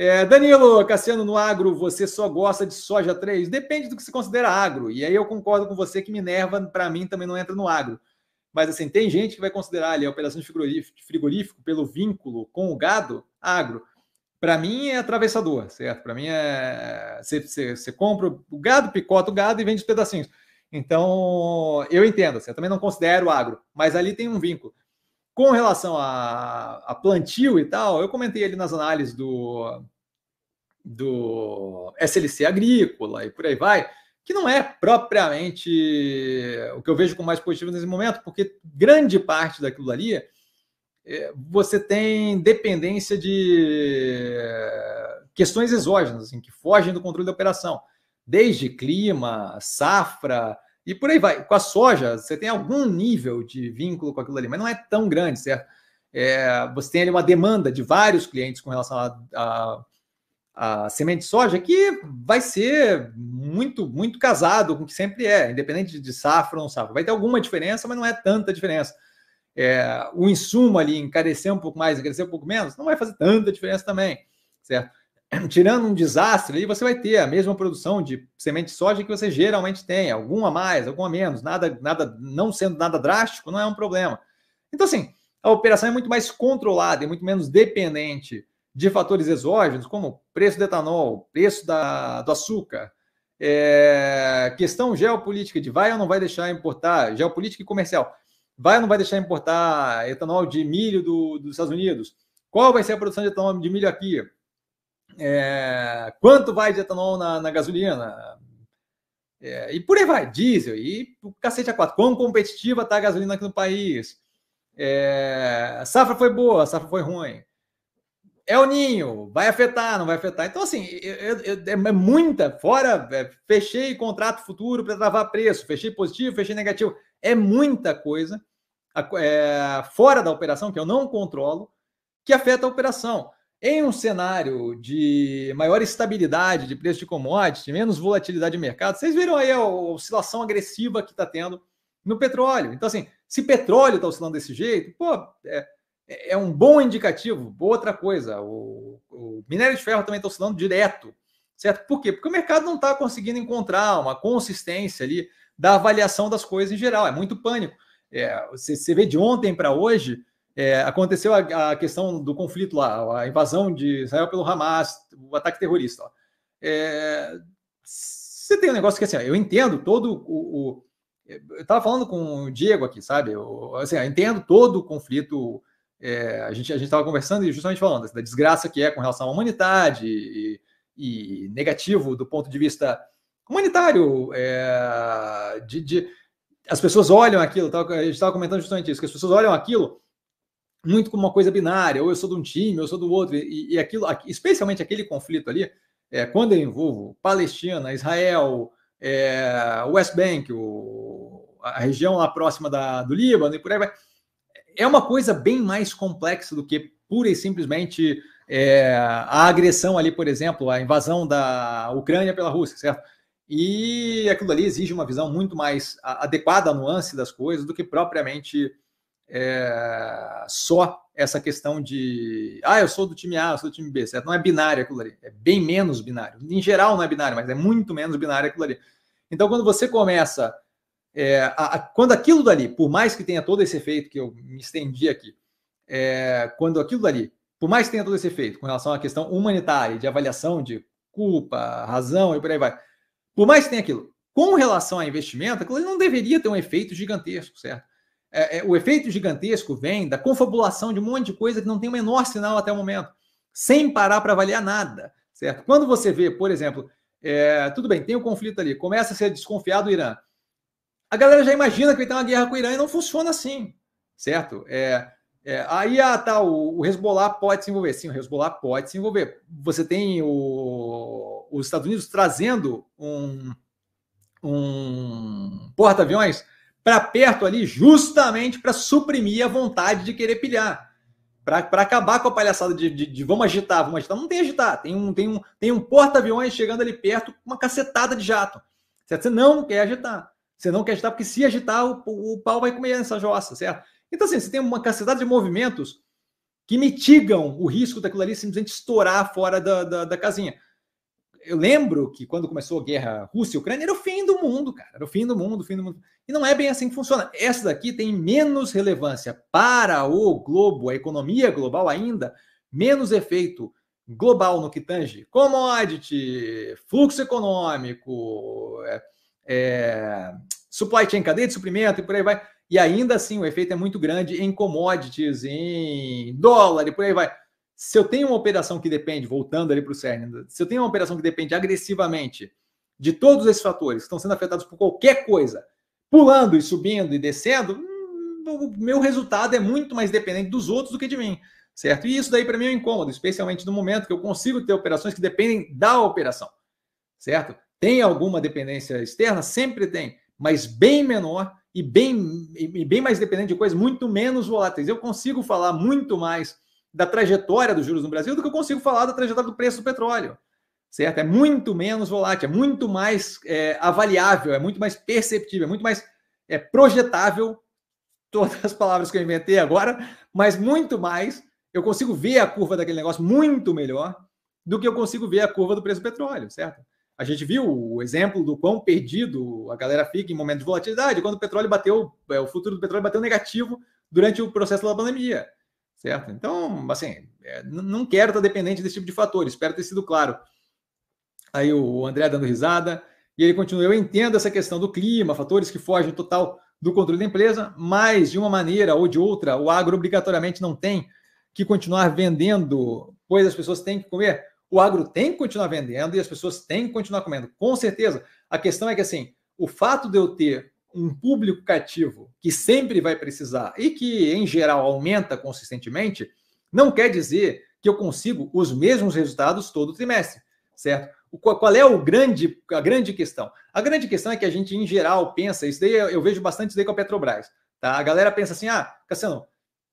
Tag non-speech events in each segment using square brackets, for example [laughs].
É, Danilo, Cassiano, no agro, você só gosta de soja 3? Depende do que se considera agro. E aí eu concordo com você que Minerva, para mim, também não entra no agro. Mas assim, tem gente que vai considerar ali a operação de frigorífico, frigorífico pelo vínculo com o gado agro. Para mim é atravessador, certo? Para mim é. Você, você, você, compra o gado, picota o gado e vende os pedacinhos. Então, eu entendo, assim, eu também não considero agro, mas ali tem um vínculo. Com relação a, a plantio e tal, eu comentei ali nas análises do, do SLC agrícola e por aí vai, que não é propriamente o que eu vejo com mais positivo nesse momento, porque grande parte daquilo ali é, você tem dependência de questões exógenas, assim, que fogem do controle da operação, desde clima, safra, e por aí vai. Com a soja, você tem algum nível de vínculo com aquilo ali, mas não é tão grande, certo? É, você tem ali uma demanda de vários clientes com relação a, a a semente de soja que vai ser muito muito casado com o que sempre é, independente de safra ou não safra. Vai ter alguma diferença, mas não é tanta diferença. É, o insumo ali encarecer um pouco mais, encarecer um pouco menos, não vai fazer tanta diferença também, certo? [clears throat] tirando um desastre, aí você vai ter a mesma produção de semente de soja que você geralmente tem, alguma mais, alguma menos, nada, nada, não sendo nada drástico, não é um problema. Então, assim, a operação é muito mais controlada e muito menos dependente de fatores exógenos, como preço do etanol, preço da, do açúcar, é, questão geopolítica de vai ou não vai deixar importar, geopolítica e comercial, vai ou não vai deixar importar etanol de milho do, dos Estados Unidos, qual vai ser a produção de etanol de milho aqui, é, quanto vai de etanol na, na gasolina? É, e por aí vai, diesel, e o cacete a quatro. Quão competitiva está a gasolina aqui no país? É, safra foi boa, safra foi ruim. É o ninho, vai afetar, não vai afetar. Então, assim, é, é, muita, fora, é, fechei contrato futuro para travar preço, fechei positivo, fechei negativo. É muita coisa é, fora da operação que eu não controlo que afeta a operação. Em um cenário de maior estabilidade de preço de commodities, menos volatilidade de mercado, vocês viram aí a oscilação agressiva que está tendo no petróleo. Então, assim, se petróleo está oscilando desse jeito, pô, é, é, um bom indicativo. Outra coisa, o, o minério de ferro também está oscilando direto, certo? Por quê? Porque o mercado não está conseguindo encontrar uma consistência ali da avaliação das coisas em geral. É muito pânico. É, você, você vê de ontem para hoje, é, aconteceu a, a, questão do conflito lá, a invasão de Israel pelo Hamas, o ataque terrorista. É, você tem um negócio que assim, eu entendo todo o, o eu estava falando com o Diego aqui, sabe? Eu, assim, eu entendo todo o conflito. É, a gente a gente estava conversando e justamente falando assim, da desgraça que é com relação à humanidade e, e negativo do ponto de vista humanitário. É, de, de, as pessoas olham aquilo. Tava, a gente estava comentando justamente isso que as pessoas olham aquilo muito como uma coisa binária, ou eu sou de um time, ou eu sou do outro, e, e aquilo, especialmente aquele conflito ali, é, quando eu envolvo Palestina, Israel, é, West Bank, o, a região lá próxima da, do Líbano e por aí vai, é uma coisa bem mais complexa do que pura e simplesmente é, a agressão ali, por exemplo, a invasão da Ucrânia pela Rússia, certo? E aquilo ali exige uma visão muito mais adequada à nuance das coisas do que propriamente é, só essa questão de ah, eu sou do time A, eu sou do time B, certo? Não é binário aquilo ali, é bem menos binário. Em geral não é binário, mas é muito menos binário aquilo ali. Então, quando você começa, é, a, a, quando aquilo dali, por mais que tenha todo esse efeito que eu me estendi aqui, é, quando aquilo dali, por mais que tenha todo esse efeito com relação à questão humanitária, de avaliação de culpa, razão e por aí vai, por mais que tenha aquilo, com relação a investimento, aquilo não deveria ter um efeito gigantesco, certo? é, é, o efeito gigantesco vem da confabulação de um monte de coisa que não tem o menor sinal até o momento, sem parar para avaliar nada, certo? Quando você vê, por exemplo, é, tudo bem, tem um conflito ali, começa a ser desconfiado o Irã. A galera já imagina que vai ter uma guerra com o Irã e não funciona assim, certo? É, é, aí ah, tá, o, o Hezbollah pode se envolver. Sim, o Hezbollah pode se envolver. Você tem o, os Estados Unidos trazendo um, um porta-aviões para perto ali, justamente para suprimir a vontade de querer pilhar. Para acabar com a palhaçada de, de, de, vamos agitar, vamos agitar. Não tem agitar. Tem um, tem um, tem um porta-aviões chegando ali perto com uma cacetada de jato. Certo? Você não quer agitar. Você não quer agitar, porque se agitar, o, o pau vai comer essa jossa, certo? Então, assim, você tem uma cacetada de movimentos que mitigam o risco daquilo ali simplesmente estourar fora da, da, da casinha eu lembro que quando começou a guerra Rússia e Ucrânia, era o fim do mundo, cara. Era o fim do mundo, o fim do mundo. E não é bem assim que funciona. Essa daqui tem menos relevância para o globo, a economia global ainda, menos efeito global no que tange commodity, fluxo econômico, é, é, supply chain, cadeia de suprimento e por aí vai. E ainda assim o efeito é muito grande em commodities, em dólar e por aí vai se eu tenho uma operação que depende, voltando ali para o CERN, se eu tenho uma operação que depende agressivamente de todos esses fatores que estão sendo afetados por qualquer coisa, pulando e subindo e descendo, hum, o meu resultado é muito mais dependente dos outros do que de mim, certo? E isso daí para mim é um incômodo, especialmente no momento que eu consigo ter operações que dependem da operação, certo? Tem alguma dependência externa? Sempre tem, mas bem menor e bem, e bem mais dependente de coisas muito menos voláteis. Eu consigo falar muito mais da trajetória dos juros no Brasil do que eu consigo falar da trajetória do preço do petróleo. Certo? É muito menos volátil, é muito mais é, avaliável, é muito mais perceptível, é muito mais é, projetável. Todas as palavras que eu inventei agora, mas muito mais. Eu consigo ver a curva daquele negócio muito melhor do que eu consigo ver a curva do preço do petróleo, certo? A gente viu o exemplo do quão perdido a galera fica em momentos de volatilidade, quando o petróleo bateu, é, o futuro do petróleo bateu negativo durante o processo da pandemia certo? Então, assim, é, não quero estar dependente desse tipo de fator, espero ter sido claro. Aí o André dando risada, e ele continua: Eu entendo essa questão do clima, fatores que fogem total do controle da empresa, mas de uma maneira ou de outra, o agro obrigatoriamente não tem que continuar vendendo, pois as pessoas têm que comer. O agro tem que continuar vendendo e as pessoas têm que continuar comendo, com certeza. A questão é que, assim, o fato de eu ter um público cativo que sempre vai precisar e que, em geral, aumenta consistentemente, não quer dizer que eu consigo os mesmos resultados todo trimestre, certo? Qual é o grande, a grande questão? A grande questão é que a gente, em geral, pensa, isso daí eu vejo bastante isso daí com a Petrobras. Tá? A galera pensa assim: ah, Cassiano,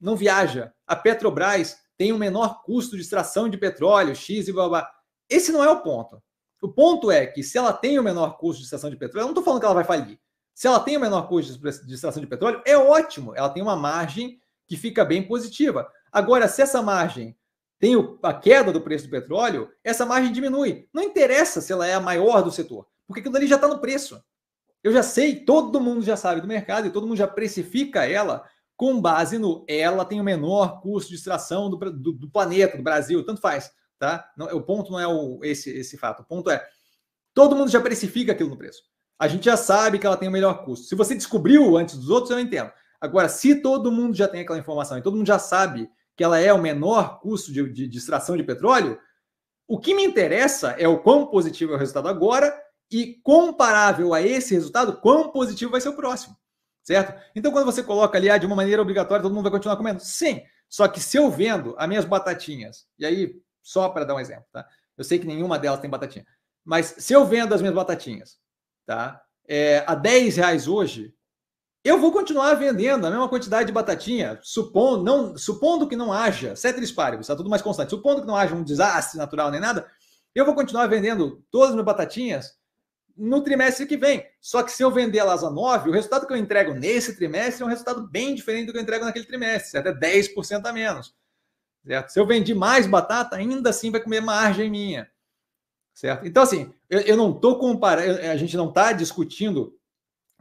não viaja. A Petrobras tem o um menor custo de extração de petróleo, X e blá blá. Esse não é o ponto. O ponto é que se ela tem o menor custo de extração de petróleo, eu não estou falando que ela vai falir. Se ela tem o menor custo de extração de petróleo, é ótimo, ela tem uma margem que fica bem positiva. Agora, se essa margem tem a queda do preço do petróleo, essa margem diminui. Não interessa se ela é a maior do setor, porque aquilo ali já está no preço. Eu já sei, todo mundo já sabe do mercado e todo mundo já precifica ela com base no ela tem o menor custo de extração do, do, do planeta, do Brasil, tanto faz. Tá? Não, o ponto não é o, esse, esse fato. O ponto é, todo mundo já precifica aquilo no preço. A gente já sabe que ela tem o melhor custo. Se você descobriu antes dos outros, eu entendo. Agora, se todo mundo já tem aquela informação e todo mundo já sabe que ela é o menor custo de, de, de extração de petróleo, o que me interessa é o quão positivo é o resultado agora e comparável a esse resultado, quão positivo vai ser o próximo, certo? Então, quando você coloca ali ah, de uma maneira obrigatória, todo mundo vai continuar comendo? Sim, só que se eu vendo as minhas batatinhas, e aí, só para dar um exemplo, tá? Eu sei que nenhuma delas tem batatinha, mas se eu vendo as minhas batatinhas tá? É, a 10 reais hoje, eu vou continuar vendendo a mesma quantidade de batatinha, supondo, não, supondo que não haja, ceteris é paribus, está tudo mais constante, supondo que não haja um desastre natural nem nada, eu vou continuar vendendo todas as minhas batatinhas no trimestre que vem. Só que se eu vender elas a 9, o resultado que eu entrego nesse trimestre é um resultado bem diferente do que eu entrego naquele trimestre, até é 10% a menos. Certo? Se eu vendi mais batata, ainda assim vai comer margem minha certo? Então, assim, eu, eu não estou comparando, a gente não está discutindo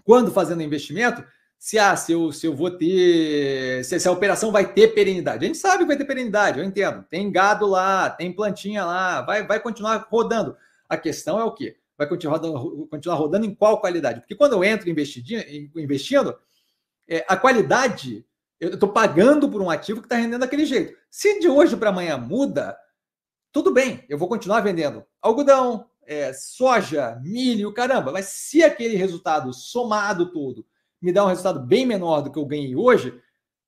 quando fazendo investimento, se, ah, se, eu, se eu vou ter, se, se a operação vai ter perenidade. A gente sabe que vai ter perenidade, eu entendo. Tem gado lá, tem plantinha lá, vai, vai continuar rodando. A questão é o quê? Vai continuar rodando, continuar rodando em qual qualidade? Porque quando eu entro investindo, investindo é, a qualidade, eu estou pagando por um ativo que está rendendo daquele jeito. Se de hoje para amanhã muda, tudo bem, eu vou continuar vendendo algodão, é, soja, milho, caramba, mas se aquele resultado somado todo me dá um resultado bem menor do que eu ganhei hoje,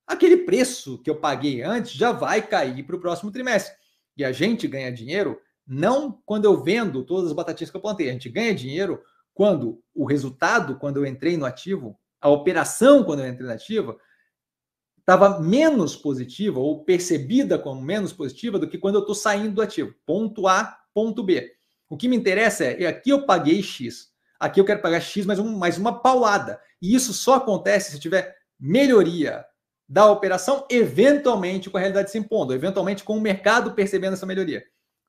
aquele preço que eu paguei antes já vai cair para o próximo trimestre. E a gente ganha dinheiro não quando eu vendo todas as batatinhas que eu plantei, a gente ganha dinheiro quando o resultado, quando eu entrei no ativo, a operação, quando eu entrei no ativo, estava menos positiva ou percebida como menos positiva do que quando eu estou saindo do ativo, ponto A, ponto B. O que me interessa é, é, aqui eu paguei X, aqui eu quero pagar X mais, um, mais uma paulada. E isso só acontece se tiver melhoria da operação, eventualmente com a realidade se impondo, eventualmente com o mercado percebendo essa melhoria.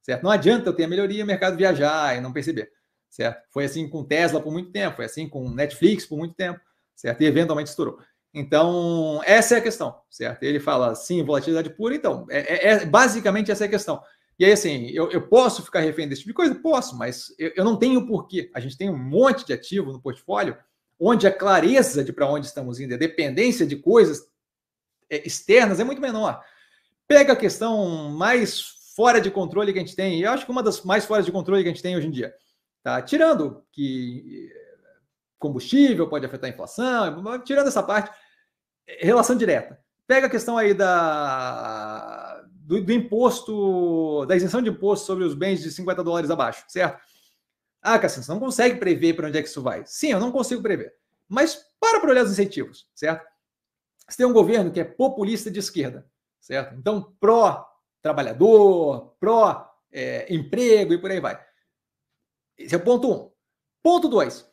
Certo? Não adianta eu ter a melhoria e o mercado viajar e não perceber. Certo? Foi assim com Tesla por muito tempo, foi assim com Netflix por muito tempo, certo? E eventualmente estourou. Então, essa é a questão, certo? Ele fala, sim, volatilidade pura, então, é, é, é basicamente essa é a questão. E aí, assim, eu, eu, posso ficar refém desse tipo de coisa? Posso, mas eu, eu não tenho porquê. A gente tem um monte de ativo no portfólio onde a clareza de para onde estamos indo, a dependência de coisas é, externas é muito menor. Pega a questão mais fora de controle que a gente tem, e eu acho que uma das mais fora de controle que a gente tem hoje em dia. Tá? Tirando que eh, combustível pode afetar a inflação, tirando essa parte, relação direta. Pega a questão aí da, do, do, imposto, da isenção de imposto sobre os bens de 50 dólares abaixo, certo? Ah, Cassino, você não consegue prever para onde é que isso vai. Sim, eu não consigo prever. Mas para para olhar os incentivos, certo? Você tem um governo que é populista de esquerda, certo? Então, pró-trabalhador, pró-emprego eh, é, e por aí vai. Esse é o ponto um. Ponto dois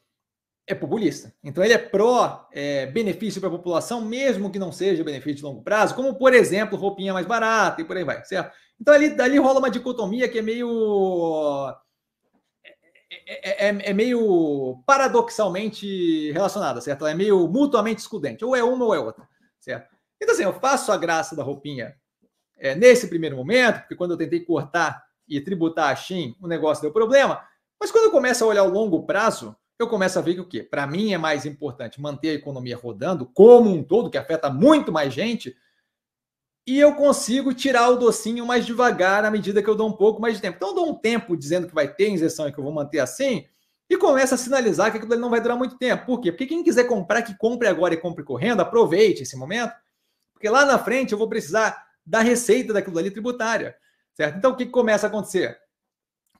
é populista. Então ele é pró-benefício é, para a população, mesmo que não seja benefício de longo prazo, como, por exemplo, roupinha mais barata e por aí vai, certo? Então ali, dali rola uma dicotomia que é meio. É, é, é, é meio paradoxalmente relacionada, certo? Ela é meio mutuamente excludente. Ou é uma ou é outra, certo? Então, assim, eu faço a graça da roupinha é, nesse primeiro momento, porque quando eu tentei cortar e tributar a Shin, o negócio deu problema. Mas quando eu começo a olhar o longo prazo, eu começo a ver que o quê? Para mim é mais importante manter a economia rodando como um todo, que afeta muito mais gente, e eu consigo tirar o docinho mais devagar à medida que eu dou um pouco mais de tempo. Então eu dou um tempo dizendo que vai ter injeção e que eu vou manter assim, e começa a sinalizar que aquilo não vai durar muito tempo. Por quê? Porque quem quiser comprar, que compre agora e compre correndo, aproveite esse momento, porque lá na frente eu vou precisar da receita daquilo ali tributária, certo? Então o que começa a acontecer?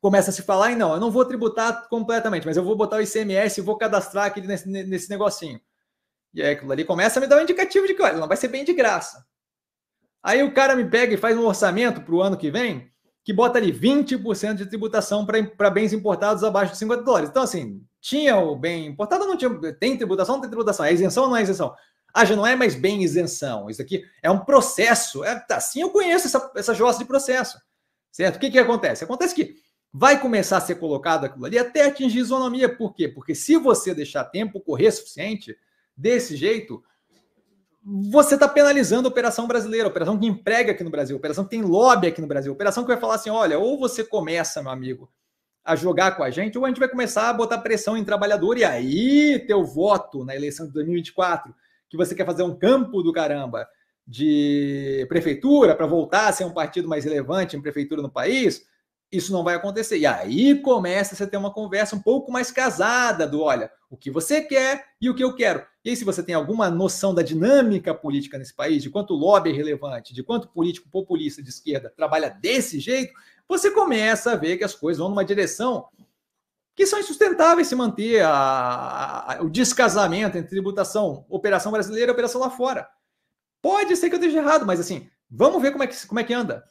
começa a se falar, e não, eu não vou tributar completamente, mas eu vou botar o ICMS e vou cadastrar aqui nesse, nesse negocinho. E aí aquilo ali começa a me dar um indicativo de que, olha, não vai ser bem de graça. Aí o cara me pega e faz um orçamento para o ano que vem, que bota ali 20% de tributação para bens importados abaixo de 50 dólares. Então, assim, tinha o bem importado, não tinha. Tem tributação, não tem tributação. É isenção ou não é isenção? Ah, já não é mais bem isenção. Isso aqui é um processo. É, assim, eu conheço essa, essa jossa de processo. Certo? O que, que acontece? Acontece que vai começar a ser colocado aquilo ali até atingir isonomia. Por quê? Porque se você deixar tempo correr suficiente, desse jeito, você está penalizando a operação brasileira, a operação que emprega aqui no Brasil, a operação que tem lobby aqui no Brasil, a operação que vai falar assim: olha, ou você começa, meu amigo, a jogar com a gente, ou a gente vai começar a botar pressão em trabalhador, e aí teu voto na eleição de 2024, que você quer fazer um campo do caramba de prefeitura para voltar a ser um partido mais relevante em prefeitura no país, isso não vai acontecer. E aí começa você ter uma conversa um pouco mais casada do, olha, o que você quer e o que eu quero. E aí, se você tem alguma noção da dinâmica política nesse país, de quanto lobby é relevante, de quanto político populista de esquerda trabalha desse jeito, você começa a ver que as coisas vão numa direção que são insustentáveis se manter a, a, a, o descasamento entre tributação, operação brasileira e operação lá fora. Pode ser que eu esteja errado, mas assim, vamos ver como é que, como é que anda.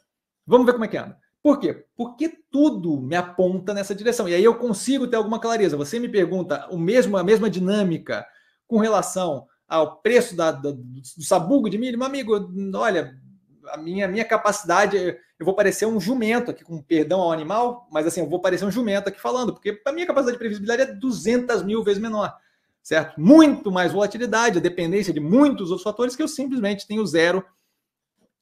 Vamos ver como é que anda. Por quê? Porque tudo me aponta nessa direção. E aí eu consigo ter alguma clareza. Você me pergunta o mesmo, a mesma dinâmica com relação ao preço da, da, do sabugo de milho, meu amigo, olha, a minha, minha capacidade, eu vou parecer um jumento aqui, com perdão ao animal, mas assim, eu vou parecer um jumento aqui falando, porque a minha capacidade de previsibilidade é 200 mil vezes menor, certo? Muito mais volatilidade, a dependência de muitos outros fatores que eu simplesmente tenho zero.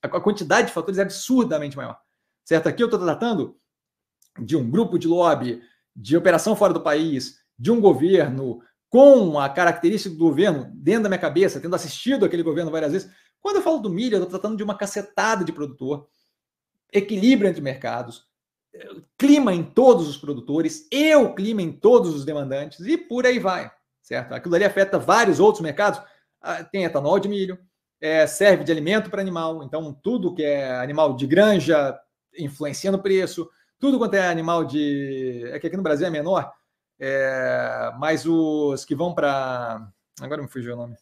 A quantidade de fatores é absurdamente maior certo? Aqui eu estou tratando de um grupo de lobby, de operação fora do país, de um governo, com a característica do governo dentro da minha cabeça, tendo assistido aquele governo várias vezes. Quando eu falo do milho, eu estou tratando de uma cacetada de produtor, equilíbrio entre mercados, clima em todos os produtores e o clima em todos os demandantes, e por aí vai, certo? Aquilo ali afeta vários outros mercados. Ah, tem etanol de milho, é, serve de alimento para animal, então tudo que é animal de granja influenciando o preço, tudo quanto é animal de. É que aqui no Brasil é menor, é... mas os que vão para. Agora me fugiu o nome.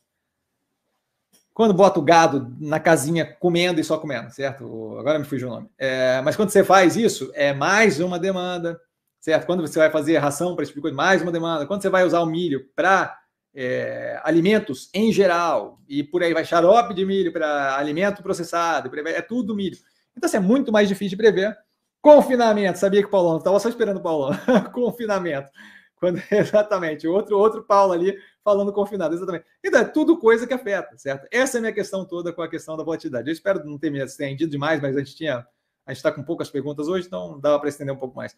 Quando bota o gado na casinha comendo e só comendo, certo? Agora me fugiu o nome. É... Mas quando você faz isso, é mais uma demanda, certo? Quando você vai fazer ração para esse tipo de coisa, mais uma demanda. Quando você vai usar o milho para é, alimentos em geral, e por aí vai xarope de milho para alimento processado, é tudo milho. Então, assim, é muito mais difícil de prever. Confinamento, sabia que o Paulão estava só esperando o Paulão. [laughs] confinamento. Quando, [laughs] exatamente, outro, outro Paulo ali falando confinado, exatamente. Então, é tudo coisa que afeta, certo? Essa é a minha questão toda com a questão da volatilidade. Eu espero não ter me estendido demais, mas a gente tinha. A gente está com poucas perguntas hoje, então dava para estender um pouco mais.